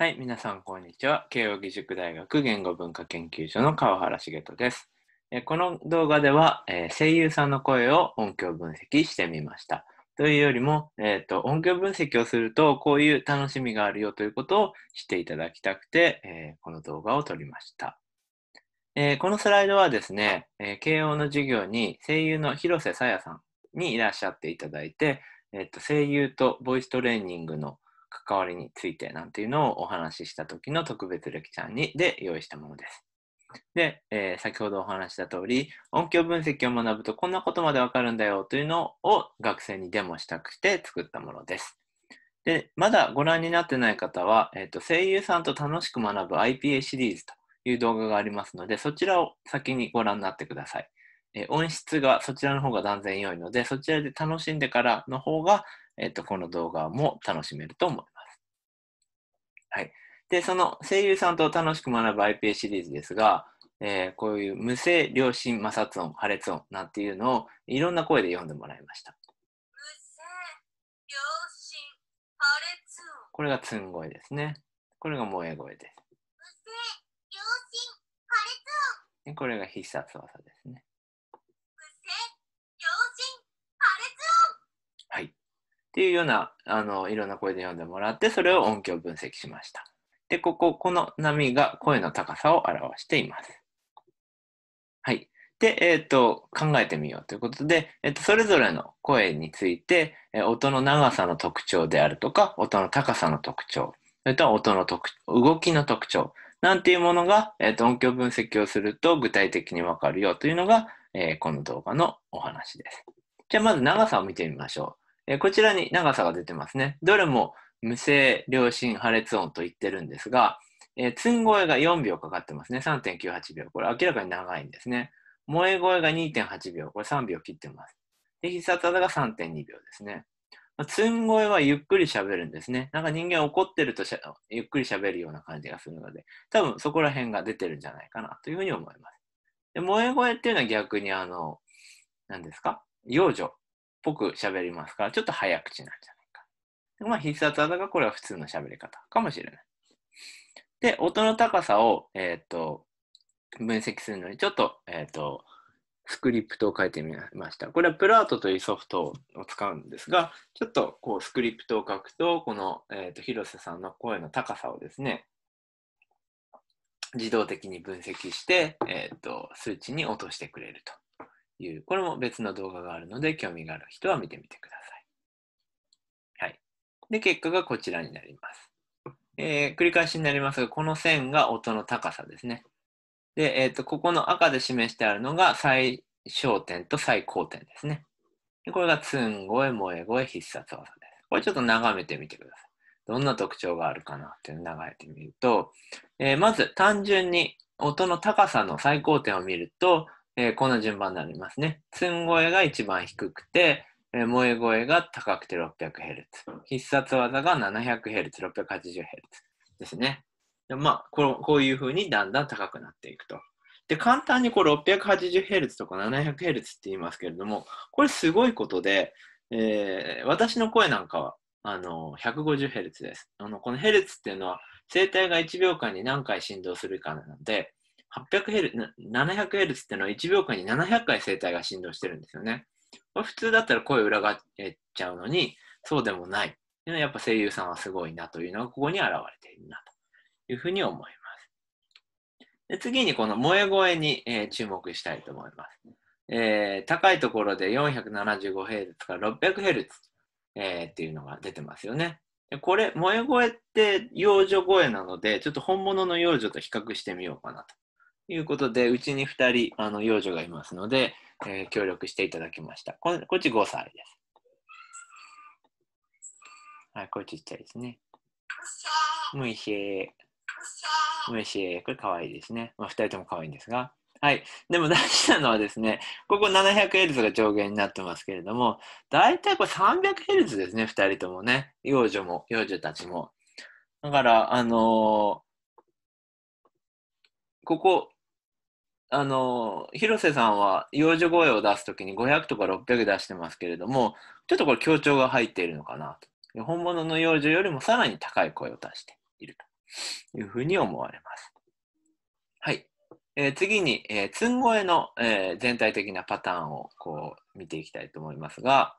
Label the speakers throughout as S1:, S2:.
S1: はい、皆さん、こんにちは。慶應義塾大学言語文化研究所の川原茂人です。えこの動画では、えー、声優さんの声を音響分析してみました。というよりも、えーと、音響分析をするとこういう楽しみがあるよということを知っていただきたくて、えー、この動画を撮りました。えー、このスライドはですね、え慶応の授業に声優の広瀬さやさんにいらっしゃっていただいて、えーと声優とボイストレーニングの関わりについてなんていうのをお話しした時の特別レクチャーにで用意したものです。で、えー、先ほどお話した通り音響分析を学ぶとこんなことまでわかるんだよというのを学生にデモしたくして作ったものです。で、まだご覧になってない方は、えーと、声優さんと楽しく学ぶ IPA シリーズという動画がありますのでそちらを先にご覧になってください。えー、音質がそちらの方が断然良いのでそちらで楽しんでからの方が、えーと、とこの動画も楽しめると思はい。で、その声優さんと楽しく学ぶ IPA シリーズですが、えー、こういう無声良心摩擦音、破裂音なんていうのをいろんな声で読んでもらいました。無声良心破裂音。これがつん声ですね。これが萌え声です。無声良心破裂音。これが必殺技ですね。っていうような、あの、いろんな声で読んでもらって、それを音響分析しました。で、ここ、この波が声の高さを表しています。はい。で、えっ、ー、と、考えてみようということで、えっ、ー、と、それぞれの声について、えー、音の長さの特徴であるとか、音の高さの特徴、それとは音の特動きの特徴、なんていうものが、えっ、と、音響分析をすると具体的にわかるよというのが、えこの動画のお話です。じゃあ、まず長さを見てみましょう。えこちらに長さが出てますね。どれも無声、良心、破裂音と言ってるんですが、えー、つん声が4秒かかってますね。3.98秒。これ明らかに長いんですね。萌え声が2.8秒。これ3秒切ってます。で、必殺技が3.2秒ですね。まあ、つん声はゆっくり喋るんですね。なんか人間怒ってるとゆっくり喋るような感じがするので、多分そこら辺が出てるんじゃないかなというふうに思います。で、萌え声っていうのは逆にあの、何ですか幼女ぽく喋りますから、ちょっと早口なんじゃないか。まあ、必殺技がこれは普通の喋り方かもしれない。で、音の高さを、えー、っと、分析するのに、ちょっと、えー、っと、スクリプトを書いてみました。これはプラートというソフトを使うんですが、ちょっとこうスクリプトを書くと、この、えー、と広瀬さんの声の高さをですね、自動的に分析して、えーと数値に落としてくれると。いう、これも別の動画があるので、興味がある人は見てみてください。はい。で、結果がこちらになります。えー、繰り返しになりますが、この線が音の高さですね。で、えっ、ー、と、ここの赤で示してあるのが最小点と最高点ですね。でこれがツン声、萌え声、必殺技です。これちょっと眺めてみてください。どんな特徴があるかなっていうのを眺めてみると、えー、まず単純に音の高さの最高点を見ると、えー、こん順番になりますね。寸声が一番低くて、えー、萌え声が高くて 600Hz。必殺技が 700Hz、680Hz ですね。でまあこう、こういうふうにだんだん高くなっていくと。で、簡単にこれ 680Hz とか 700Hz って言いますけれども、これすごいことで、えー、私の声なんかは、あの、150Hz です。あの、この Hz っていうのは、声帯が1秒間に何回振動するかなので、800Hz、700Hz ってのは1秒間に700回声帯が振動してるんですよね。普通だったら声裏返っちゃうのに、そうでもない。やっぱ声優さんはすごいなというのがここに現れているなというふうに思います。で次にこの萌え声に、えー、注目したいと思います。えー、高いところで 475Hz から 600Hz、えー、っていうのが出てますよね。これ、萌え声って幼女声なので、ちょっと本物の幼女と比較してみようかなということで、うちに2人、あの、幼女がいますので、えー、協力していただきました。ここっち5歳です。はい、これちっちゃいですね。むいしえ。むいしえ。これかわいいですね。まあ、2人ともかわいいんですが。はい。でも大事なのはですね、ここ 700Hz が上限になってますけれども、大体これ 300Hz ですね、2人ともね。幼女も、幼女たちも。だから、あのー、ここ、あの広瀬さんは幼女声を出す時に500とか600出してますけれどもちょっとこれ強調が入っているのかなと本物の幼女よりもさらに高い声を出しているというふうに思われます。はい、えー、次に、えー、つん声の、えー、全体的なパターンをこう見ていきたいと思いますが、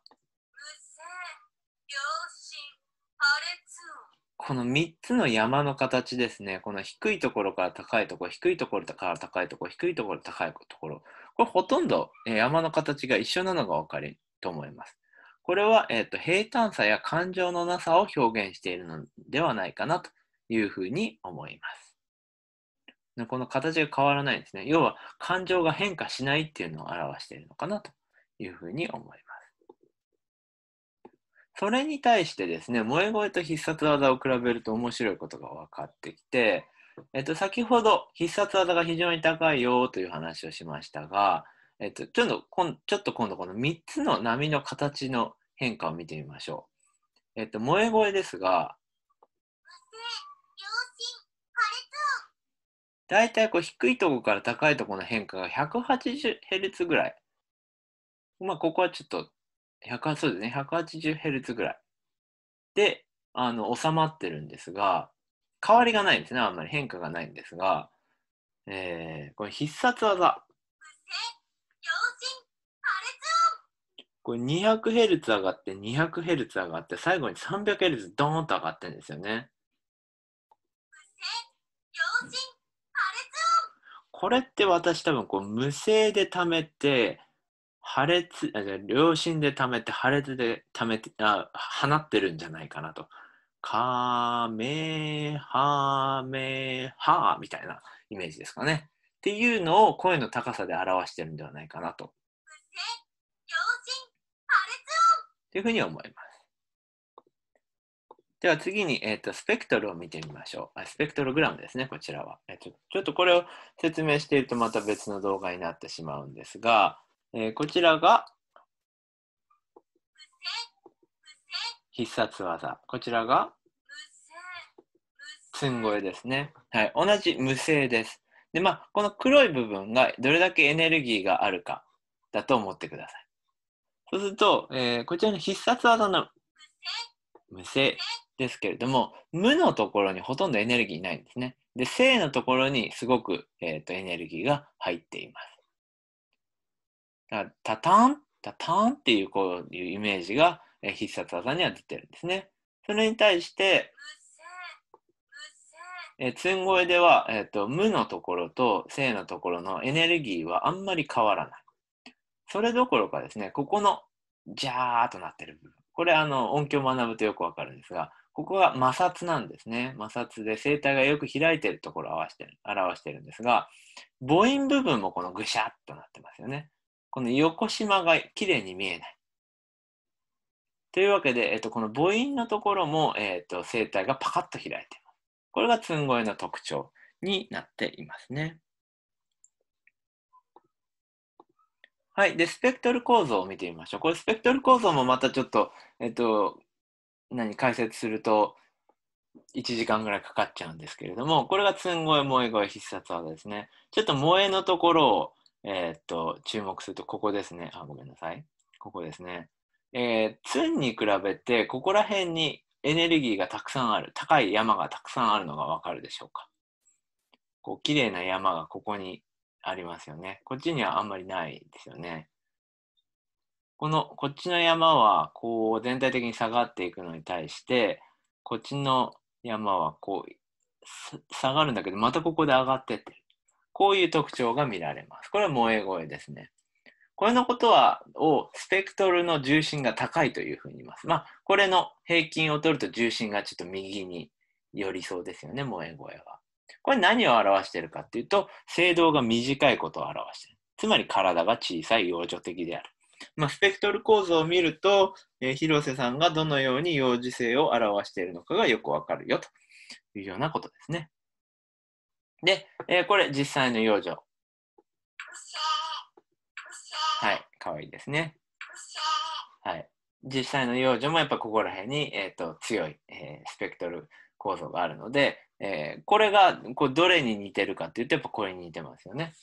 S1: この3つの山の形ですね、この低いところから高いところ、低いところから高いところ、低いところ高いところ、これほとんど山の形が一緒なのが分かると思います。これは、えーと、と平坦さや感情のなさを表現しているのではないかなというふうに思います。この形が変わらないんですね。要は感情が変化しないっていうのを表しているのかなというふうに思います。それに対してですね、萌え声と必殺技を比べると面白いことが分かってきて、えっと、先ほど必殺技が非常に高いよという話をしましたが、えっと、ちょっとこんちょっと今度この3つの波の形の変化を見てみましょう。えっと、萌え声ですが、大体こう低いところから高いところの変化が 180Hz ぐらい。まあ、ここはちょっと100そうですね、180Hz ぐらい。で、あの、収まってるんですが、変わりがないんですね、あんまり変化がないんですが、えー、これ必殺技。これ 200Hz 上がって 200Hz 上がって最後に 300Hz ドーンと上がってるんですよね。これって私多分こう無声で貯めて破裂、両親で溜めて、破裂で溜めて、あ、放ってるんじゃないかなと。かめはめはみたいなイメージですかね。っていうのを声の高さで表してるんではないかなと。というふうに思います。では次に、えーと、スペクトルを見てみましょう。スペクトログラムですね、こちらは、えーと。ちょっとこれを説明しているとまた別の動画になってしまうんですが、えー、こちらが必殺技。こちらがつん声ですね。はい。同じ無声です。で、まあ、この黒い部分がどれだけエネルギーがあるかだと思ってください。そうすると、えー、こちらの必殺技の無声ですけれども、無のところにほとんどエネルギーないんですね。で、正のところにすごく、えーとエネルギーが入っています。タタン、タタンっていうこういうイメージが必殺技には出てるんですね。それに対して、えつん声では、えーと、無のところと性のところのエネルギーはあんまり変わらない。それどころかですね、ここのジャーとなってる部分。これあの音響を学ぶとよくわかるんですが、ここが摩擦なんですね。摩擦で声帯がよく開いてるところを表してる表してるんですが、母音部分もこのぐしゃっとなってますよね。この横島がきれいに見えない。というわけで、えっと、この母音のところも、えっと、声帯がパカッと開いています。これがつん声の特徴になっていますね。はい。で、スペクトル構造を見てみましょう。これ、スペクトル構造もまたちょっと、えっと、何、解説すると1時間ぐらいかかっちゃうんですけれども、これがつん声、萌え声、必殺技ですね。ちょっと萌えのところを、えー、っと、注目するとここですね。あ、ごめんなさい。ここですね。えー、ツンに比べて、ここら辺にエネルギーがたくさんある、高い山がたくさんあるのがわかるでしょうか。こう、綺麗な山がここにありますよね。こっちにはあんまりないですよね。この、こっちの山は、こう、全体的に下がっていくのに対して、こっちの山は、こう、下がるんだけど、またここで上がってってる。こういう特徴が見られます。これは萌え声ですね。これのことは、をスペクトルの重心が高いというふうに言います。まあ、これの平均を取ると重心がちょっと右に寄りそうですよね、萌え声は。これ何を表しているかっていうと、声道が短いことを表している。つまり体が小さい、幼女的である。まあ、スペクトル構造を見ると、えー、広瀬さんがどのように幼児性を表しているのかがよくわかるよというようなことですね。で、えー、これ実際の幼女。はい、かわいいですね。はい。実際の幼女もやっぱここら辺に、えーと、強い、えー、スペクトル構造があるので、えー、これがこうどれに似てるかっていうとやっぱこれに似てますよね。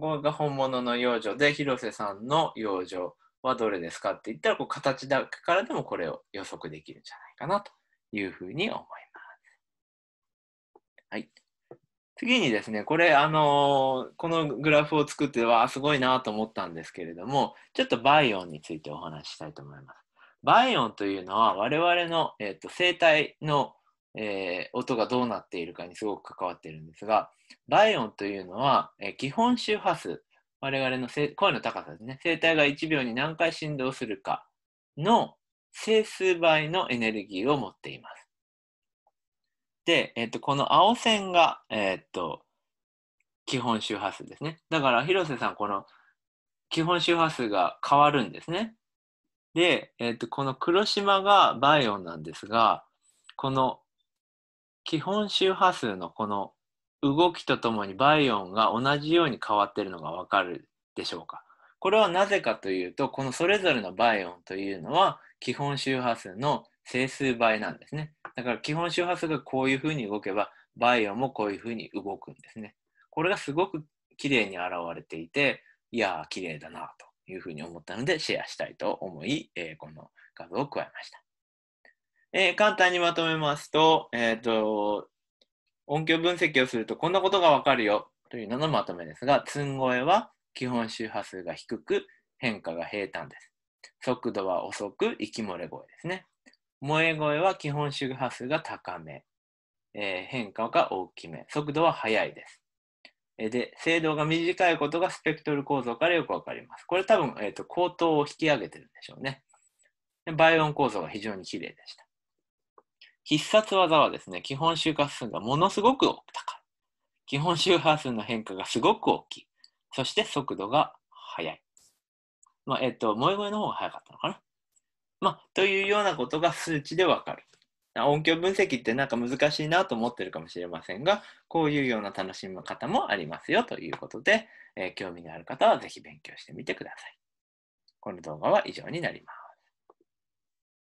S1: これが本物の幼女で広瀬さんの幼女はどれですかって言ったらこう形だけからでもこれを予測できるんじゃないかなというふうに思います。はい。次にですね、これ、あのー、このグラフを作っては、すごいなと思ったんですけれども、ちょっとバイオンについてお話ししたいと思います。バイオンというのは、我々の、えーと、声帯の、えー、音がどうなっているかにすごく関わっているんですが、バイオンというのは、えー、基本周波数、我々の声の高さですね、声帯が1秒に何回振動するかの整数倍のエネルギーを持っています。で、えっと、この青線が、えっと、基本周波数ですね。だから、広瀬さん、この基本周波数が変わるんですね。で、えっと、この黒島がバイオンなんですが、この基本周波数のこの動きとともにバイオンが同じように変わってるのがわかるでしょうかこれはなぜかというとこのそれぞれのバイオンというのは基本周波数の整数倍なんですね。だから基本周波数がこういうふうに動けば、バイオもこういうふうに動くんですね。これがすごく綺麗に現れていて、いやー、綺麗だなというふうに思ったので、シェアしたいと思い、えー、この画像を加えました。えー、簡単にまとめますと、えっ、ー、と、音響分析をするとこんなことがわかるよというののまとめですが、ツン声は基本周波数が低く、変化が平坦です。速度は遅く、息漏れ声ですね。萌え声は基本周波数が高め、えー、変化が大きめ、速度は速いです。で、精度が短いことがスペクトル構造からよくわかります。これ多分、えーと、高等を引き上げてるんでしょうね。倍音構造が非常に綺麗でした。必殺技はですね、基本周波数がものすごく高い。基本周波数の変化がすごく大きい。そして速度が速い。まあ、えっ、ー、と、萌え声の方が速かったのかな。まあ、というようなことが数値でわかる。音響分析ってなんか難しいなと思ってるかもしれませんが、こういうような楽しみ方もありますよということで、えー、興味のある方はぜひ勉強してみてください。この動画は以上になります。